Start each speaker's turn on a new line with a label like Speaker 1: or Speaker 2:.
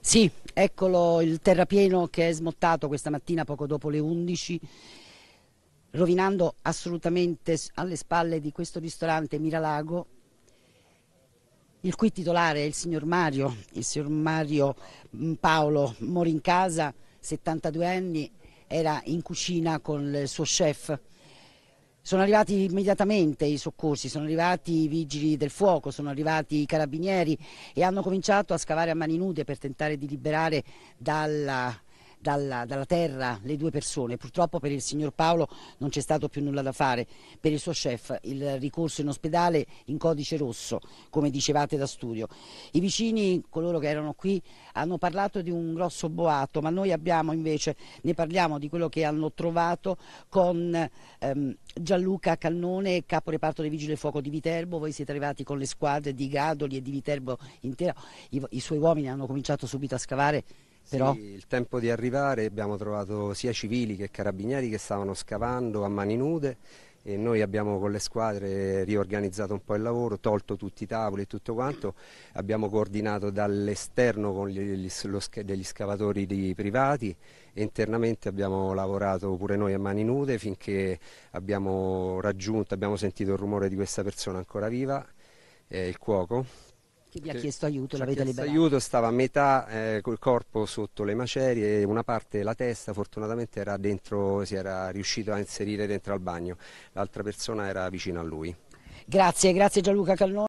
Speaker 1: Sì, eccolo il terrapieno che è smottato questa mattina poco dopo le 11 rovinando assolutamente alle spalle di questo ristorante Miralago il cui titolare è il signor Mario, il signor Mario Paolo Morincasa, 72 anni, era in cucina con il suo chef sono arrivati immediatamente i soccorsi, sono arrivati i vigili del fuoco, sono arrivati i carabinieri e hanno cominciato a scavare a mani nude per tentare di liberare dalla dalla, dalla terra le due persone. Purtroppo per il signor Paolo non c'è stato più nulla da fare. Per il suo chef il ricorso in ospedale in codice rosso, come dicevate da studio. I vicini, coloro che erano qui, hanno parlato di un grosso boato, ma noi abbiamo invece, ne parliamo di quello che hanno trovato con ehm, Gianluca Cannone, capo reparto dei Vigili del Fuoco di Viterbo. Voi siete arrivati con le squadre di Gadoli e di Viterbo intera. I, I suoi uomini hanno cominciato subito a scavare però... Sì,
Speaker 2: il tempo di arrivare abbiamo trovato sia civili che carabinieri che stavano scavando a mani nude e noi abbiamo con le squadre riorganizzato un po' il lavoro, tolto tutti i tavoli e tutto quanto, abbiamo coordinato dall'esterno con gli, degli scavatori privati e internamente abbiamo lavorato pure noi a mani nude finché abbiamo raggiunto, abbiamo sentito il rumore di questa persona ancora viva, eh, il cuoco
Speaker 1: che vi ha chiesto aiuto e l'avete liberato. aiuto
Speaker 2: stava a metà eh, col corpo sotto le macerie, una parte la testa fortunatamente era dentro, si era riuscito a inserire dentro al bagno, l'altra persona era vicino a lui. Grazie,
Speaker 1: grazie Gianluca Callone.